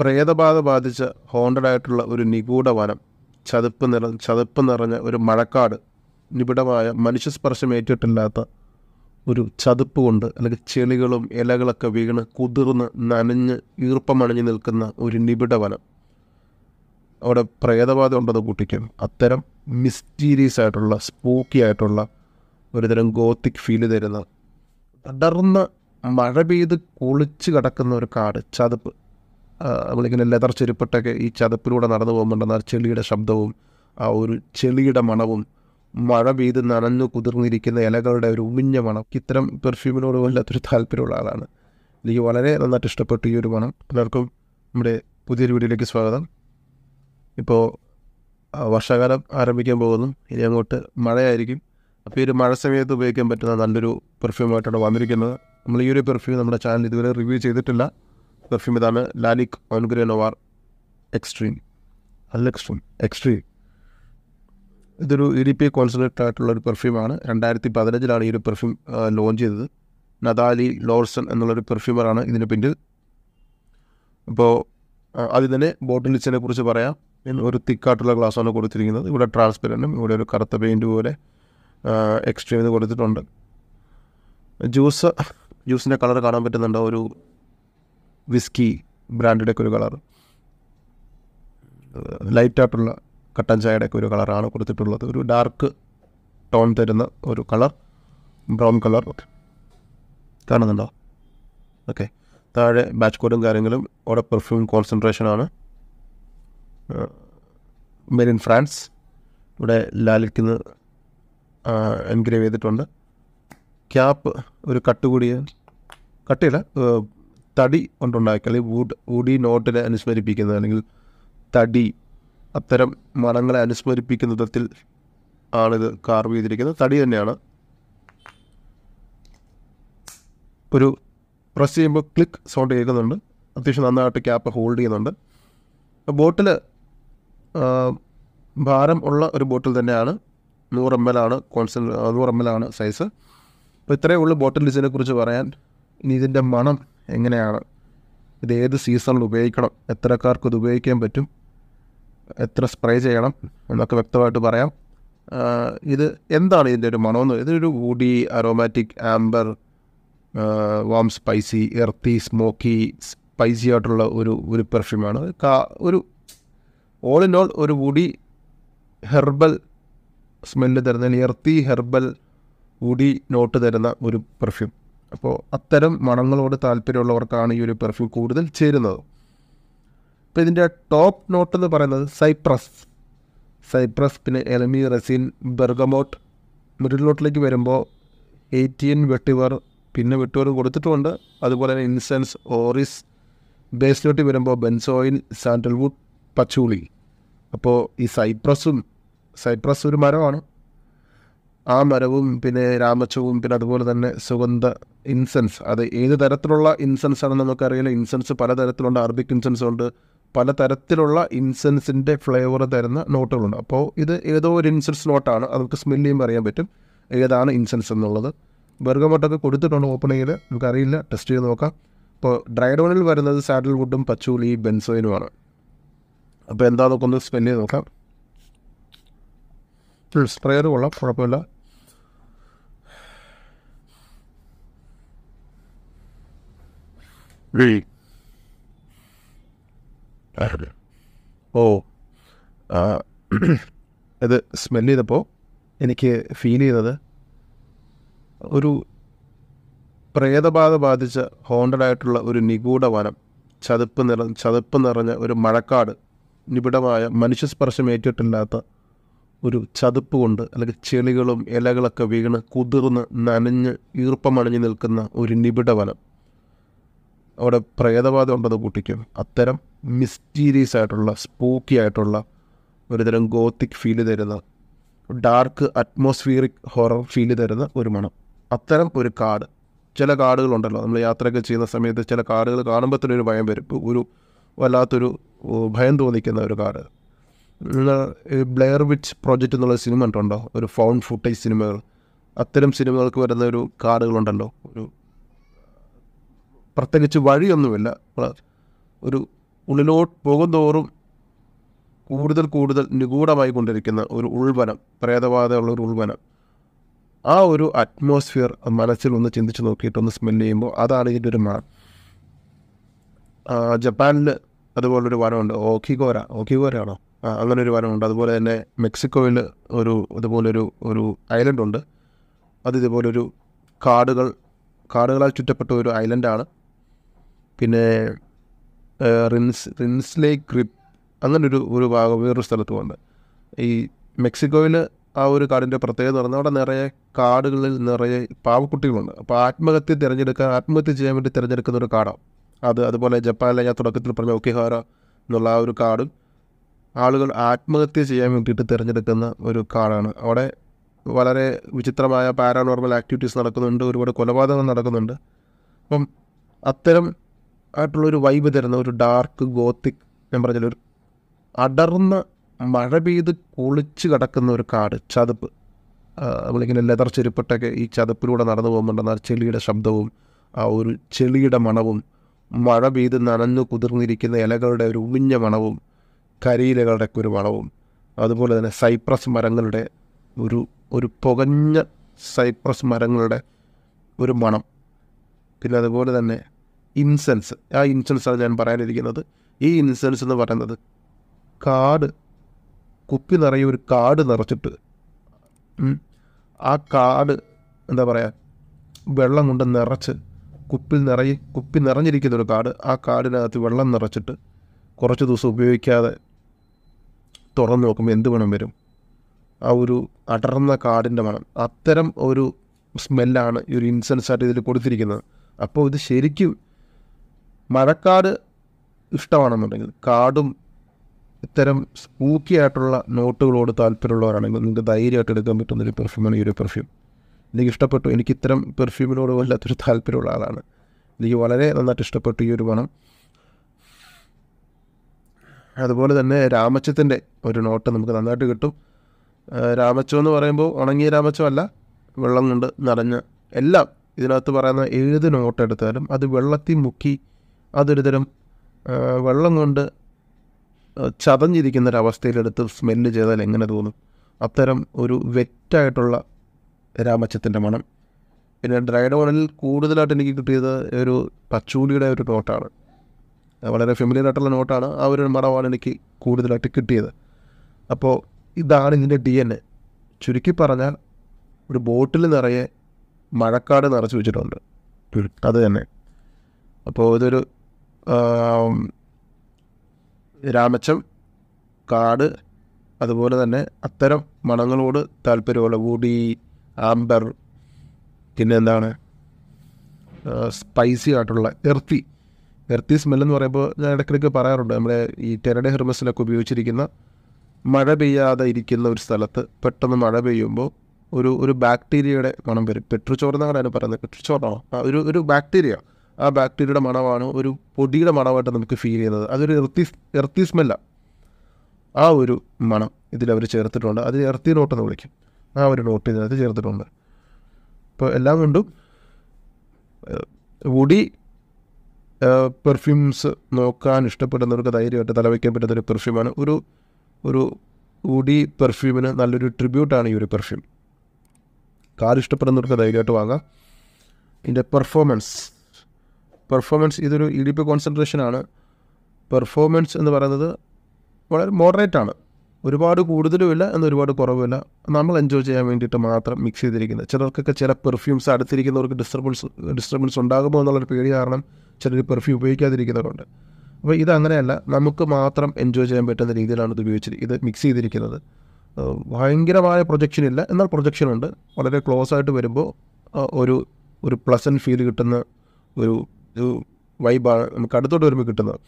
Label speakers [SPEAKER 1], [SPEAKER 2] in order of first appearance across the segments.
[SPEAKER 1] പ്രേതബാധ ബാധിച്ച ഹോണ്ടഡായിട്ടുള്ള ഒരു നിഗൂഢ വനം ചതുപ്പ് നിറ ചതുപ്പ് നിറഞ്ഞ ഒരു മഴക്കാട് നിബിഡമായ മനുഷ്യസ്പർശം ഏറ്റിട്ടില്ലാത്ത ഒരു ചതുപ്പ് കൊണ്ട് അല്ലെങ്കിൽ ചെളികളും ഇലകളൊക്കെ വീണ് കുതിർന്ന് നനഞ്ഞ് ഈർപ്പമണിഞ്ഞ് നിൽക്കുന്ന ഒരു നിബിഡ വനം അവിടെ പ്രേതബാധ ഉണ്ടെന്ന് കൂട്ടിക്കും അത്തരം മിസ്റ്റീരിയസ് ആയിട്ടുള്ള സ്പൂക്കി ആയിട്ടുള്ള ഒരുതരം ഗോത്തിക് ഫീല് തരുന്ന അടർന്ന മഴ പെയ്ത് കുളിച്ച് കിടക്കുന്ന ഒരു കാട് ചതുപ്പ് നമ്മളിങ്ങനെ ലെതർ ചെരുപ്പിട്ടൊക്കെ ഈ ചതുപ്പിലൂടെ നടന്നു ആ ചെളിയുടെ ശബ്ദവും ആ ഒരു ചെളിയുടെ മണവും മഴ പെയ്ത് നനഞ്ഞു കുതിർന്നിരിക്കുന്ന ഇലകളുടെ ഒരു ഉമിഞ്ഞ മണം ഇത്തരം പെർഫ്യൂമിനോട് വല്ലാത്തൊരു താല്പര്യമുള്ള ആളാണ് എനിക്ക് വളരെ നന്നായിട്ട് ഇഷ്ടപ്പെട്ടു ഈ ഒരു മണം എല്ലാവർക്കും നമ്മുടെ പുതിയൊരു വീഡിയോയിലേക്ക് സ്വാഗതം ഇപ്പോൾ വർഷകാലം ആരംഭിക്കാൻ പോകുന്നു ഇനി അങ്ങോട്ട് മഴയായിരിക്കും അപ്പോൾ ഈ ഒരു മഴ സമയത്ത് ഉപയോഗിക്കാൻ പറ്റുന്ന നല്ലൊരു പെർഫ്യൂമായിട്ടാണ് വന്നിരിക്കുന്നത് നമ്മൾ ഈ ഒരു പെർഫ്യൂം നമ്മുടെ ചാനൽ ഇതുവരെ റിവ്യൂ ചെയ്തിട്ടില്ല പെർഫ്യൂം ഇതാണ് ലാലിക് ഓൺഗ്രനോവാർ എക്സ്ട്രീം അല്ല എക്സ്ട്രീം എക്സ്ട്രീം ഇതൊരു ഇ ഡി പി കോൺസെൻട്രേറ്റ് ആയിട്ടുള്ള ഒരു പെർഫ്യൂമാണ് രണ്ടായിരത്തി പതിനഞ്ചിലാണ് ഈ ഒരു പെർഫ്യൂം ലോഞ്ച് ചെയ്തത് നദാലി ലോർസൺ എന്നുള്ളൊരു പെർഫ്യൂമറാണ് ഇതിന് പിന്നിൽ അപ്പോൾ ആദ്യം തന്നെ ബോട്ടിലിച്ചിനെ കുറിച്ച് പറയാം ഒരു തിക്കായിട്ടുള്ള ഗ്ലാസ്സാണ് കൊടുത്തിരിക്കുന്നത് ഇവിടെ ട്രാൻസ്പെറൻറ്റും ഇവിടെ ഒരു കറുത്ത പെയിൻറ്റ് പോലെ എക്സ്ട്രീം കൊടുത്തിട്ടുണ്ട് ജ്യൂസ് ജ്യൂസിൻ്റെ കളർ കാണാൻ പറ്റുന്നുണ്ടോ ഒരു വിസ്കി ബ്രാൻഡിൻ്റെ ഒക്കെ ഒരു കളർ ലൈറ്റായിട്ടുള്ള കട്ടൻ ചായയുടെ ഒക്കെ ഒരു കളറാണ് കൊടുത്തിട്ടുള്ളത് ഒരു ഡാർക്ക് ടോൺ തരുന്ന ഒരു കളർ ബ്രൗൺ കളർ കാണുന്നുണ്ടോ ഓക്കെ താഴെ ബാച്ച് കോഡും കാര്യങ്ങളും അവിടെ പെർഫ്യൂം കോൺസെൻട്രേഷനാണ് മെയ്ഡ് ഇൻ ഫ്രാൻസ് ഇവിടെ ലാലിക്കുന്ന എൻഗ്രേവ് ചെയ്തിട്ടുണ്ട് ക്യാപ്പ് ഒരു കട്ട് കൂടിയ കട്ടിയില്ല തടി കൊണ്ടുണ്ടാക്കി അല്ലെങ്കിൽ വുഡ് വുഡി നോട്ടിനെ അനുസ്മരിപ്പിക്കുന്ന അല്ലെങ്കിൽ തടി അത്തരം മരങ്ങളെ അനുസ്മരിപ്പിക്കുന്ന വിധത്തിൽ ആണിത് കാർവ് ചെയ്തിരിക്കുന്നത് തടി തന്നെയാണ് ഒരു പ്രസ് ചെയ്യുമ്പോൾ ക്ലിക്ക് സൗണ്ട് കേൾക്കുന്നുണ്ട് അത്യാവശ്യം നന്നായിട്ട് ക്യാപ്പ് ഹോൾഡ് ചെയ്യുന്നുണ്ട് ബോട്ടിൽ ഭാരം ഉള്ള ഒരു ബോട്ടിൽ തന്നെയാണ് നൂറ് എം എൽ ആണ് കോൺസെൻ നൂറ് എം എൽ ആണ് സൈസ് അപ്പോൾ ഇത്രയേ ഉള്ളൂ ബോട്ടിൽ ഡിസൈനെ കുറിച്ച് പറയാൻ ഇനി ഇതിൻ്റെ മണം എങ്ങനെയാണ് ഇത് ഏത് സീസണിൽ ഉപയോഗിക്കണം എത്രക്കാർക്ക് ഇത് ഉപയോഗിക്കാൻ പറ്റും എത്ര സ്പ്രേ ചെയ്യണം എന്നൊക്കെ വ്യക്തമായിട്ട് പറയാം ഇത് എന്താണ് ഇതിൻ്റെ ഒരു മണമെന്ന് ഇതൊരു woody aromatic amber warm spicy earthy smoky spicy ആയിട്ടുള്ള ഒരു ഒരു പെർഫ്യൂമാണ് കാ ഒരു ഓൾ ഇൻ ഓൾ ഒരു വുഡി ഹെർബൽ സ്മെല്ല് തരുന്ന എർത്തി ഹെർബൽ വുഡി നോട്ട് തരുന്ന ഒരു പെർഫ്യൂം അപ്പോൾ അത്തരം മണങ്ങളോട് താല്പര്യമുള്ളവർക്കാണ് ഈ ഒരു പെർഫ്യൂം കൂടുതൽ ചേരുന്നത് അപ്പോൾ ഇതിൻ്റെ ടോപ്പ് നോട്ട് എന്ന് പറയുന്നത് സൈപ്രസ് സൈപ്രസ് പിന്നെ എലമി റസിൻ ബെർഗമോട്ട് മിഡിൽ നോട്ടിലേക്ക് വരുമ്പോൾ എയ്റ്റീൻ വെട്ടിവർ പിന്നെ വെട്ടിവർ കൊടുത്തിട്ടുമുണ്ട് അതുപോലെ തന്നെ ഇൻസെൻസ് ഓറിസ് ബേസ് നോട്ട് വരുമ്പോൾ ബെൻസോയിൻ സാൻഡൽവുഡ് പച്ചൂളി അപ്പോൾ ഈ സൈപ്രസും സൈപ്രസ് ഒരു മരമാണ് ആ മരവും പിന്നെ രാമച്ചവും പിന്നെ അതുപോലെ തന്നെ സുഗന്ധ ഇൻസെൻസ് അത് ഏത് തരത്തിലുള്ള ഇൻസെൻസ് ആണെന്ന് നമുക്കറിയില്ല ഇൻസെൻസ് പലതരത്തിലുണ്ട് അറബിക് ഇൻസെൻസ് ഉണ്ട് പല തരത്തിലുള്ള ഇൻസെൻസിൻ്റെ ഫ്ലേവർ തരുന്ന നോട്ടുകളുണ്ട് അപ്പോൾ ഇത് ഏതോ ഒരു ഇൻസെൻസ് നോട്ടാണ് അത് നമുക്ക് സ്മെല്ല് ചെയ്യുമ്പോൾ അറിയാൻ പറ്റും ഏതാണ് ഇൻസെൻസ് എന്നുള്ളത് ബെർഗമോട്ടൊക്കെ കൊടുത്തിട്ടുണ്ട് ചെയ്ത് നമുക്കറിയില്ല ടെസ്റ്റ് ചെയ്ത് നോക്കാം അപ്പോൾ ഡ്രൈഡോണിൽ വരുന്നത് സാഡിൽ വുഡും പച്ചൂലി ബെൻസോയിനുമാണ് അപ്പോൾ എന്താ ഒന്ന് സ്മെല്ല് ചെയ്ത് നോക്കാം സ്പ്രേയർ കൊള്ളാം കുഴപ്പമില്ല Ah, ഓ അത് സ്മെൽ ചെയ്തപ്പോൾ എനിക്ക് ഫീൽ ചെയ്തത് ഒരു പ്രേതബാധ ബാധിച്ച ഹോണ്ടഡ് ആയിട്ടുള്ള ഒരു നിഗൂഢ വനം ചതുപ്പ് നിറ ചതുപ്പ് നിറഞ്ഞ ഒരു മഴക്കാട് നിബിഡമായ മനുഷ്യസ്പർശം ഏറ്റിട്ടില്ലാത്ത ഒരു ചതുപ്പ് കൊണ്ട് അല്ലെങ്കിൽ ചെളികളും ഇലകളൊക്കെ വീണ് കുതിർന്ന് നനഞ്ഞ് ഈർപ്പമണിഞ്ഞ് നിൽക്കുന്ന ഒരു നിബിഡ വനം അവിടെ പ്രേതബാധ ഉണ്ടെന്ന് കുട്ടിക്കും അത്തരം മിസ്റ്റീരിയസ് ആയിട്ടുള്ള സ്പൂക്കി ആയിട്ടുള്ള ഒരുതരം ഗോത്തിക് ഫീൽ തരുന്ന ഡാർക്ക് അറ്റ്മോസ്ഫിയറിക് ഹൊറർ ഫീൽ തരുന്ന ഒരു മണം അത്തരം ഒരു കാട് ചില കാടുകളുണ്ടല്ലോ നമ്മൾ യാത്രയൊക്കെ ചെയ്യുന്ന സമയത്ത് ചില കാടുകൾ കാണുമ്പോൾ തന്നെ ഒരു ഭയം വരും ഒരു വല്ലാത്തൊരു ഭയം തോന്നിക്കുന്ന ഒരു കാട് ബ്ലെയർ വിച്ച് പ്രോജക്റ്റ് എന്നുള്ള സിനിമ ഉണ്ടോ ഒരു ഫൗണ്ട് ഫുട്ടേജ് സിനിമകൾ അത്തരം സിനിമകൾക്ക് വരുന്ന ഒരു കാടുകളുണ്ടല്ലോ ഒരു പ്രത്യേകിച്ച് വഴിയൊന്നുമില്ല ഒരു ഉള്ളിലോട്ട് പോകുന്തോറും കൂടുതൽ കൂടുതൽ നിഗൂഢമായി കൊണ്ടിരിക്കുന്ന ഒരു ഉൾവനം പ്രേതബാധയുള്ള ഒരു ഉൾവനം ആ ഒരു അറ്റ്മോസ്ഫിയർ മനസ്സിൽ ഒന്ന് ചിന്തിച്ച് നോക്കിയിട്ടൊന്ന് സ്മെൽ ചെയ്യുമ്പോൾ അതാണ് ഇതിൻ്റെ ഒരു മാൻ ജപ്പാനിൽ അതുപോലൊരു വനമുണ്ട് ഓഖിഗോര ഓഖിഗോരാണോ ആ അങ്ങനൊരു വനമുണ്ട് അതുപോലെ തന്നെ മെക്സിക്കോയിൽ ഒരു ഇതുപോലൊരു ഒരു ഐലൻഡുണ്ട് അത് ഇതുപോലൊരു കാടുകൾ കാടുകളാൽ ചുറ്റപ്പെട്ട ഒരു ഐലൻഡാണ് പിന്നെ റിൻസ് റിൻസ്ലേ ക്രിപ് അങ്ങനെ ഒരു ഒരു ഭാഗം വേറൊരു സ്ഥലത്തുമുണ്ട് ഈ മെക്സിക്കോയിൽ ആ ഒരു കാടിൻ്റെ പ്രത്യേകത പറഞ്ഞാൽ അവിടെ നിറയെ കാടുകളിൽ നിറയെ പാവക്കുട്ടികളുണ്ട് അപ്പോൾ ആത്മഹത്യ തിരഞ്ഞെടുക്കാൻ ആത്മഹത്യ ചെയ്യാൻ വേണ്ടി തിരഞ്ഞെടുക്കുന്ന ഒരു കാടാണ് അത് അതുപോലെ ജപ്പാനിലെ ഞാൻ തുടക്കത്തിൽ പറഞ്ഞ ഒക്കിഹാര എന്നുള്ള ആ ഒരു കാടും ആളുകൾ ആത്മഹത്യ ചെയ്യാൻ വേണ്ടിയിട്ട് തിരഞ്ഞെടുക്കുന്ന ഒരു കാടാണ് അവിടെ വളരെ വിചിത്രമായ പാരാനോർമൽ ആക്ടിവിറ്റീസ് നടക്കുന്നുണ്ട് ഒരുപാട് കൊലപാതകങ്ങൾ നടക്കുന്നുണ്ട് അപ്പം അത്തരം ആയിട്ടുള്ള ഒരു വൈബ് തരുന്ന ഒരു ഡാർക്ക് ഗോത്തിക് ഞാൻ പറഞ്ഞ ഒരു അടർന്ന മഴ പെയ്ത് കുളിച്ച് കിടക്കുന്ന ഒരു കാട് ചതുപ്പ് നമ്മളിങ്ങനെ ലെതർ ചെരുപ്പിട്ടൊക്കെ ഈ ചതുപ്പിലൂടെ നടന്നു പോകുന്നുണ്ടെന്ന ചെളിയുടെ ശബ്ദവും ആ ഒരു ചെളിയുടെ മണവും മഴ പെയ്ത് നനഞ്ഞു കുതിർന്നിരിക്കുന്ന ഇലകളുടെ ഒരു ഉമിഞ്ഞ മണവും കരിയിലകളുടെ ഒരു മണവും അതുപോലെ തന്നെ സൈപ്രസ് മരങ്ങളുടെ ഒരു ഒരു പുകഞ്ഞ സൈപ്രസ് മരങ്ങളുടെ ഒരു മണം പിന്നെ അതുപോലെ തന്നെ ഇൻസെൻസ് ആ ഇൻസെൻസാണ് ഞാൻ പറയാനിരിക്കുന്നത് ഈ ഇൻസെൻസ് എന്ന് പറയുന്നത് കാട് കുപ്പി നിറയെ ഒരു കാട് നിറച്ചിട്ട് ആ കാട് എന്താ പറയുക വെള്ളം കൊണ്ട് നിറച്ച് കുപ്പിൽ നിറയെ കുപ്പി നിറഞ്ഞിരിക്കുന്ന ഒരു കാട് ആ കാടിനകത്ത് വെള്ളം നിറച്ചിട്ട് കുറച്ച് ദിവസം ഉപയോഗിക്കാതെ തുറന്ന് നോക്കുമ്പോൾ എന്ത് വേണം വരും ആ ഒരു അടർന്ന കാടിൻ്റെ മണം അത്തരം ഒരു സ്മെല്ലാണ് ഈ ഒരു ആയിട്ട് ഇതിൽ കൊടുത്തിരിക്കുന്നത് അപ്പോൾ ഇത് ശരിക്കും മഴക്കാട് ഇഷ്ടമാണെന്നുണ്ടെങ്കിൽ കാടും ഇത്തരം സ്പൂക്കി ആയിട്ടുള്ള നോട്ടുകളോട് താല്പര്യമുള്ളവരാണെങ്കിൽ നിങ്ങൾക്ക് ധൈര്യമായിട്ട് എടുക്കാൻ പറ്റുന്നൊരു പെർഫ്യൂമാണ് ഈ ഒരു പെർഫ്യൂം എനിക്ക് ഇഷ്ടപ്പെട്ടു എനിക്ക് ഇത്തരം പെർഫ്യൂമിനോട് വല്ലാത്തൊരു താല്പര്യമുള്ള ആളാണ് എനിക്ക് വളരെ നന്നായിട്ട് ഇഷ്ടപ്പെട്ടു ഈ ഒരു പണം അതുപോലെ തന്നെ രാമച്ചത്തിൻ്റെ ഒരു നോട്ട് നമുക്ക് നന്നായിട്ട് കിട്ടും രാമച്ചം എന്ന് പറയുമ്പോൾ ഉണങ്ങിയ രാമച്ചം അല്ല വെള്ളം കൊണ്ട് നിറഞ്ഞ എല്ലാം ഇതിനകത്ത് പറയുന്ന ഏത് എടുത്താലും അത് വെള്ളത്തിൽ മുക്കി അതൊരു തരം വെള്ളം കൊണ്ട് ചതഞ്ഞിരിക്കുന്നൊരവസ്ഥയിലെടുത്ത് സ്മെല്ല് ചെയ്താൽ എങ്ങനെ തോന്നും അത്തരം ഒരു വെറ്റായിട്ടുള്ള രാമച്ചത്തിൻ്റെ മണം പിന്നെ ഡ്രൈഡ് ഓണിൽ കൂടുതലായിട്ട് എനിക്ക് കിട്ടിയത് ഒരു പച്ചൂലിയുടെ ഒരു നോട്ടാണ് വളരെ ഫെമിലിയർ ആയിട്ടുള്ള നോട്ടാണ് ആ ഒരു മണമാണ് എനിക്ക് കൂടുതലായിട്ട് കിട്ടിയത് അപ്പോൾ ഇതാണ് ഇതിൻ്റെ ഡി എൻ എ ചുരുക്കി പറഞ്ഞാൽ ഒരു ബോട്ടിൽ നിറയെ മഴക്കാട് നിറച്ച് വെച്ചിട്ടുണ്ട് അത് തന്നെ അപ്പോൾ ഇതൊരു രാമച്ചം കാട് അതുപോലെ തന്നെ അത്തരം മണങ്ങളോട് താല്പര്യമുള്ള വൂഡി ആംബർ പിന്നെ എന്താണ് സ്പൈസി ആയിട്ടുള്ള എർത്തി എർത്തി സ്മെല്ലെന്ന് പറയുമ്പോൾ ഞാൻ ഇടയ്ക്കിടയ്ക്ക് പറയാറുണ്ട് നമ്മുടെ ഈ ടെനഡെ ഹെർമസിലൊക്കെ ഉപയോഗിച്ചിരിക്കുന്ന മഴ പെയ്യാതെ ഇരിക്കുന്ന ഒരു സ്ഥലത്ത് പെട്ടെന്ന് മഴ പെയ്യുമ്പോൾ ഒരു ഒരു ബാക്ടീരിയയുടെ മണം വരും പെട്രോച്ചോർ അതിന് പറയുന്നത് പെട്രോച്ചോറാണോ ഒരു ഒരു ബാക്ടീരിയ ആ ബാക്ടീരിയയുടെ മണമാണ് ഒരു പൊടിയുടെ മണമായിട്ട് നമുക്ക് ഫീൽ ചെയ്യുന്നത് അതൊരു എർത്തി എർത്തി സ്മെല്ലാണ് ആ ഒരു മണം ഇതിലവർ ചേർത്തിട്ടുണ്ട് അത് എർത്തി നോട്ട് എന്ന് വിളിക്കും ആ ഒരു നോട്ട് ഇതിനകത്ത് ചേർത്തിട്ടുണ്ട് അപ്പോൾ എല്ലാം കൊണ്ടും വുഡി പെർഫ്യൂംസ് നോക്കാൻ ഇഷ്ടപ്പെടുന്നവർക്ക് ധൈര്യമായിട്ട് തലവയ്ക്കാൻ പറ്റുന്ന ഒരു പെർഫ്യൂമാണ് ഒരു ഒരു വുഡി പെർഫ്യൂമിന് നല്ലൊരു ട്രിബ്യൂട്ടാണ് ഈ ഒരു പെർഫ്യൂം കാർ ഇഷ്ടപ്പെടുന്നവർക്ക് ധൈര്യമായിട്ട് വാങ്ങാം ഇതിൻ്റെ പെർഫോമൻസ് പെർഫോമൻസ് ഇതൊരു ഇ ഡി പി കോൺസെൻട്രേഷനാണ് പെർഫോമൻസ് എന്ന് പറയുന്നത് വളരെ മോഡറേറ്റ് ആണ് ഒരുപാട് കൂടുതലുമില്ല എന്ന് ഒരുപാട് കുറവുമില്ല നമ്മൾ എൻജോയ് ചെയ്യാൻ വേണ്ടിയിട്ട് മാത്രം മിക്സ് ചെയ്തിരിക്കുന്നത് ചിലർക്കൊക്കെ ചില പെർഫ്യൂംസ് അടുത്തിരിക്കുന്നവർക്ക് ഡിസ്റ്റർബൻസ് ഡിസ്റ്റർബൻസ് ഉണ്ടാകുമോ എന്നുള്ളൊരു പേടി കാരണം ചിലർ പെർഫ്യൂം ഉപയോഗിക്കാതിരിക്കുന്നവരുണ്ട് അപ്പോൾ ഇതങ്ങനെയല്ല നമുക്ക് മാത്രം എൻജോയ് ചെയ്യാൻ പറ്റുന്ന രീതിയിലാണ് ഇത് ഉപയോഗിച്ചത് ഇത് മിക്സ് ചെയ്തിരിക്കുന്നത് ഭയങ്കരമായ പ്രൊജക്ഷൻ ഇല്ല എന്നാൽ പ്രൊജക്ഷൻ ഉണ്ട് വളരെ ക്ലോസ് ആയിട്ട് വരുമ്പോൾ ഒരു ഒരു പ്ലസൻറ്റ് ഫീൽ കിട്ടുന്ന ഒരു ഒരു വൈബാണ് നമുക്ക് അടുത്തോട്ട് വരുമ്പോൾ കിട്ടുന്നത്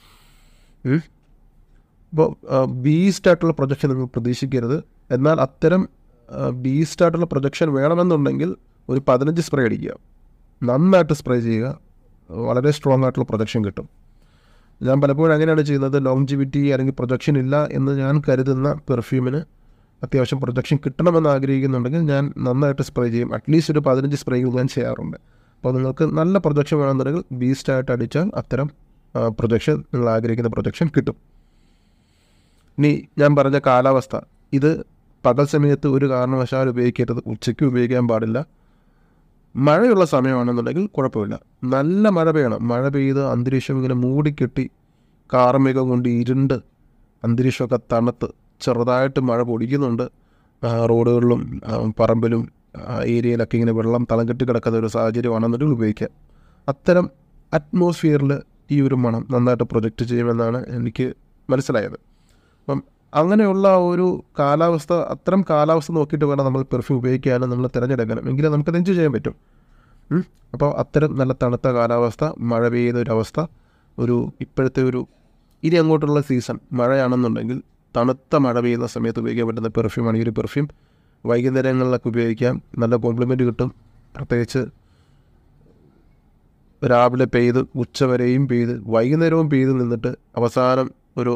[SPEAKER 1] ഇപ്പോൾ ബീസ്റ്റ് ആയിട്ടുള്ള പ്രൊജക്ഷൻ നമ്മൾ പ്രതീക്ഷിക്കരുത് എന്നാൽ അത്തരം ബീസ്റ്റ് ആയിട്ടുള്ള പ്രൊജക്ഷൻ വേണമെന്നുണ്ടെങ്കിൽ ഒരു പതിനഞ്ച് സ്പ്രേ അടിക്കുക നന്നായിട്ട് സ്പ്രേ ചെയ്യുക വളരെ സ്ട്രോങ് ആയിട്ടുള്ള പ്രൊജക്ഷൻ കിട്ടും ഞാൻ പലപ്പോഴും അങ്ങനെയാണ് ചെയ്യുന്നത് ജിവിറ്റി അല്ലെങ്കിൽ പ്രൊജക്ഷൻ ഇല്ല എന്ന് ഞാൻ കരുതുന്ന പെർഫ്യൂമിന് അത്യാവശ്യം പ്രൊജക്ഷൻ കിട്ടണമെന്ന് ആഗ്രഹിക്കുന്നുണ്ടെങ്കിൽ ഞാൻ നന്നായിട്ട് സ്പ്രേ ചെയ്യും അറ്റ്ലീസ്റ്റ് ഒരു പതിനഞ്ച് സ്പ്രേകൾ ഞാൻ ചെയ്യാറുണ്ട് അപ്പോൾ നിങ്ങൾക്ക് നല്ല പ്രൊജക്ഷൻ വേണമെന്നുണ്ടെങ്കിൽ ബീസ്റ്റ് ആയിട്ട് അടിച്ചാൽ അത്തരം പ്രൊജക്ഷൻ നിങ്ങൾ ആഗ്രഹിക്കുന്ന പ്രൊജക്ഷൻ കിട്ടും ഇനി ഞാൻ പറഞ്ഞ കാലാവസ്ഥ ഇത് പകൽ സമയത്ത് ഒരു കാരണവശാലും ഉപയോഗിക്കരുത് ഉച്ചയ്ക്ക് ഉപയോഗിക്കാൻ പാടില്ല മഴയുള്ള സമയമാണെന്നുണ്ടെങ്കിൽ കുഴപ്പമില്ല നല്ല മഴ പെയ്യണം മഴ പെയ്ത് അന്തരീക്ഷം ഇങ്ങനെ മൂടിക്കെട്ടി കാർമേഘം കൊണ്ട് ഇരുണ്ട് അന്തരീക്ഷമൊക്കെ തണുത്ത് ചെറുതായിട്ട് മഴ പൊടിക്കുന്നുണ്ട് റോഡുകളിലും പറമ്പിലും ആ ഏരിയയിലൊക്കെ ഇങ്ങനെ വെള്ളം തളം കിടക്കുന്ന ഒരു സാഹചര്യമാണെന്നുണ്ടെങ്കിൽ ഉപയോഗിക്കാം അത്തരം അറ്റ്മോസ്ഫിയറിൽ ഈ ഒരു മണം നന്നായിട്ട് പ്രൊജക്റ്റ് ചെയ്യുമെന്നാണ് എനിക്ക് മനസ്സിലായത് അപ്പം അങ്ങനെയുള്ള ഒരു കാലാവസ്ഥ അത്തരം കാലാവസ്ഥ നോക്കിയിട്ട് വേണം നമ്മൾ പെർഫ്യൂം ഉപയോഗിക്കാനും നമ്മൾ തിരഞ്ഞെടുക്കണം എങ്കിലും നമുക്ക് എൻജോയ് ചെയ്യാൻ പറ്റും അപ്പോൾ അത്തരം നല്ല തണുത്ത കാലാവസ്ഥ മഴ പെയ്യുന്ന ഒരു അവസ്ഥ ഒരു ഇപ്പോഴത്തെ ഒരു ഇനി അങ്ങോട്ടുള്ള സീസൺ മഴയാണെന്നുണ്ടെങ്കിൽ തണുത്ത മഴ പെയ്യുന്ന സമയത്ത് ഉപയോഗിക്കാൻ പറ്റുന്ന പെർഫ്യൂമാണ് ഈ ഒരു പെർഫ്യൂം വൈകുന്നേരങ്ങളിലൊക്കെ ഉപയോഗിക്കാം നല്ല കോംപ്ലിമെൻ്റ് കിട്ടും പ്രത്യേകിച്ച് രാവിലെ പെയ്ത് ഉച്ചവരെയും പെയ്ത് വൈകുന്നേരവും പെയ്ത് നിന്നിട്ട് അവസാനം ഒരു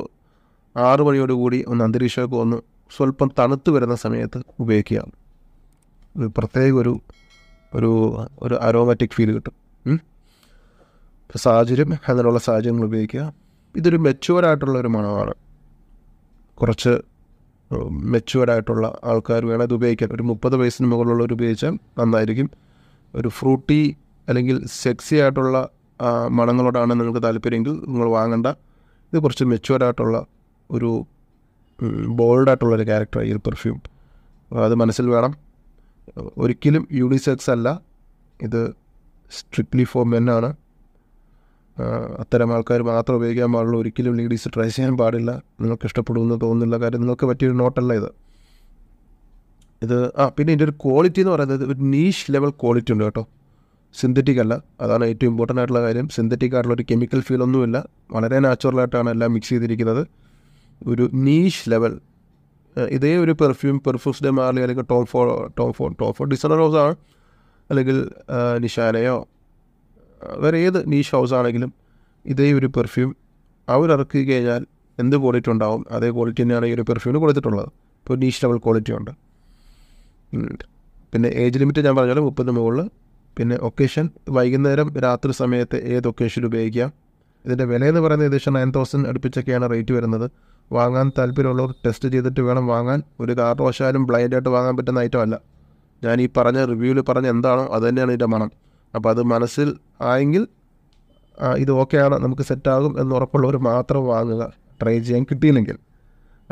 [SPEAKER 1] ആറു മണിയോടുകൂടി ഒന്ന് അന്തരീക്ഷമൊക്കെ ഒന്ന് സ്വല്പം തണുത്ത് വരുന്ന സമയത്ത് ഉപയോഗിക്കുക ഒരു പ്രത്യേക ഒരു ഒരു ഒരു അരോമാറ്റിക് ഫീൽ കിട്ടും സാഹചര്യം അങ്ങനെയുള്ള സാഹചര്യങ്ങൾ ഉപയോഗിക്കുക ഇതൊരു മെച്ചുവർ ആയിട്ടുള്ള ഒരു മണമാണ് കുറച്ച് മെച്ചുവേർഡായിട്ടുള്ള ആൾക്കാർ വേണം അത് ഉപയോഗിക്കാൻ ഒരു മുപ്പത് വയസ്സിന് മുകളിലുള്ളവർ ഉപയോഗിച്ചാൽ നന്നായിരിക്കും ഒരു ഫ്രൂട്ടി അല്ലെങ്കിൽ സെക്സി ആയിട്ടുള്ള മണങ്ങളോടാണ് നിങ്ങൾക്ക് താല്പര്യമെങ്കിൽ നിങ്ങൾ വാങ്ങണ്ട ഇത് കുറച്ച് മെച്ചുവേർഡായിട്ടുള്ള ഒരു ബോൾഡായിട്ടുള്ളൊരു ഒരു ക്യാരക്ടർ ഈ പെർഫ്യൂം അത് മനസ്സിൽ വേണം ഒരിക്കലും യൂണിസെക്സ് അല്ല ഇത് സ്ട്രിക്ട്ലി ഫോർ മെൻ ആണ് അത്തരം ആൾക്കാർ മാത്രം ഉപയോഗിക്കാൻ പാടുള്ളൂ ഒരിക്കലും ലേഡീസ് ട്രൈ ചെയ്യാൻ പാടില്ല നിങ്ങൾക്ക് ഇഷ്ടപ്പെടുമെന്ന് തോന്നുന്നില്ല കാര്യം നിങ്ങൾക്ക് പറ്റിയൊരു നോട്ടല്ല ഇത് ഇത് ആ പിന്നെ ഇതിൻ്റെ ഒരു ക്വാളിറ്റി എന്ന് പറയുന്നത് ഒരു നീഷ് ലെവൽ ക്വാളിറ്റി ഉണ്ട് കേട്ടോ സിന്തറ്റിക് അല്ല അതാണ് ഏറ്റവും ഇമ്പോർട്ടൻ്റ് ആയിട്ടുള്ള കാര്യം സിന്തറ്റിക് ആയിട്ടുള്ള ഒരു കെമിക്കൽ ഫീൽ ഒന്നുമില്ല വളരെ നാച്ചുറലായിട്ടാണ് എല്ലാം മിക്സ് ചെയ്തിരിക്കുന്നത് ഒരു നീഷ് ലെവൽ ഇതേ ഒരു പെർഫ്യൂം പെർഫ്യൂസ് ഡെ മാർലി അല്ലെങ്കിൽ ടോംഫോ ടോംഫോ ടോംഫോ റോസ് ആണ് അല്ലെങ്കിൽ നിഷാനയോ വേറെ ഏത് നീഷ് ഹൗസ് ആണെങ്കിലും ഇതേ ഒരു പെർഫ്യൂം അവരിറക്കി കഴിഞ്ഞാൽ എന്ത് ക്വാളിറ്റി ഉണ്ടാവും അതേ ക്വാളിറ്റി തന്നെയാണ് ഈ ഒരു പെർഫ്യൂമിന് കൊടുത്തിട്ടുള്ളത് ഇപ്പോൾ നീഷ് ലെവൽ ക്വാളിറ്റി ഉണ്ട് പിന്നെ ഏജ് ലിമിറ്റ് ഞാൻ പറഞ്ഞാൽ മുപ്പതിന് മുകളിൽ പിന്നെ ഒക്കേഷൻ വൈകുന്നേരം രാത്രി സമയത്ത് ഏത് ഒക്കേഷനിൽ ഉപയോഗിക്കാം ഇതിൻ്റെ വില എന്ന് പറയുന്നത് ഏകദേശം നയൻ തൗസൻഡ് അടുപ്പിച്ചൊക്കെയാണ് റേറ്റ് വരുന്നത് വാങ്ങാൻ താല്പര്യമുള്ളവർ ടെസ്റ്റ് ചെയ്തിട്ട് വേണം വാങ്ങാൻ ഒരു കാരണവശാലും ബ്ലൈൻഡായിട്ട് വാങ്ങാൻ പറ്റുന്ന ഐറ്റം അല്ല ഞാൻ ഈ പറഞ്ഞ റിവ്യൂവിൽ പറഞ്ഞ എന്താണോ അതുതന്നെയാണ് ഇതിൻ്റെ മണം അപ്പോൾ അത് മനസ്സിൽ ആയെങ്കിൽ ഇത് ആണ് നമുക്ക് സെറ്റാകും എന്ന് ഉറപ്പുള്ളവർ മാത്രം വാങ്ങുക ട്രൈ ചെയ്യാൻ കിട്ടിയില്ലെങ്കിൽ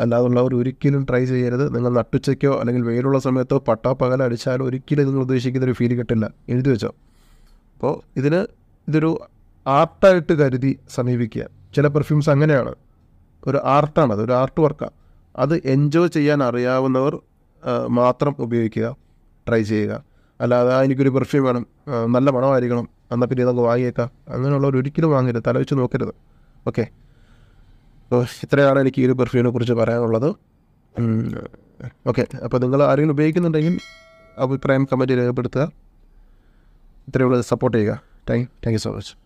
[SPEAKER 1] അല്ലാതുള്ളവർ ഒരിക്കലും ട്രൈ ചെയ്യരുത് നിങ്ങൾ നട്ടുച്ചയ്ക്കോ അല്ലെങ്കിൽ വെയിലുള്ള സമയത്തോ പട്ടോ പകലോ അടിച്ചാലോ ഒരിക്കലും നിങ്ങൾ ഉദ്ദേശിക്കുന്ന ഒരു ഫീൽ കിട്ടില്ല എഴുതി വെച്ചോ അപ്പോൾ ഇതിന് ഇതൊരു ആർട്ടായിട്ട് കരുതി സമീപിക്കുക ചില പെർഫ്യൂംസ് അങ്ങനെയാണ് ഒരു ആർട്ടാണ് അതൊരു ഒരു ആർട്ട് വർക്കാണ് അത് എൻജോയ് ചെയ്യാൻ അറിയാവുന്നവർ മാത്രം ഉപയോഗിക്കുക ട്രൈ ചെയ്യുക അല്ലാതെ എനിക്കൊരു പെർഫ്യൂം വേണം നല്ല മണമായിരിക്കണം എന്നാൽ പിന്നെ ഇതൊക്കെ വാങ്ങിയേക്കാം അങ്ങനെയുള്ളവർ ഒരിക്കലും വാങ്ങരുത് തലവെച്ച് നോക്കരുത് ഓക്കെ അപ്പോൾ ഇത്രയാണ് എനിക്ക് ഈ ഒരു പെർഫ്യൂമിനെ കുറിച്ച് പറയാനുള്ളത് ഓക്കെ അപ്പോൾ നിങ്ങൾ ആരെങ്കിലും ഉപയോഗിക്കുന്നുണ്ടെങ്കിൽ അഭിപ്രായം കമൻറ്റ് രേഖപ്പെടുത്തുക ഇത്രയുള്ള സപ്പോർട്ട് ചെയ്യുക thank thank you so much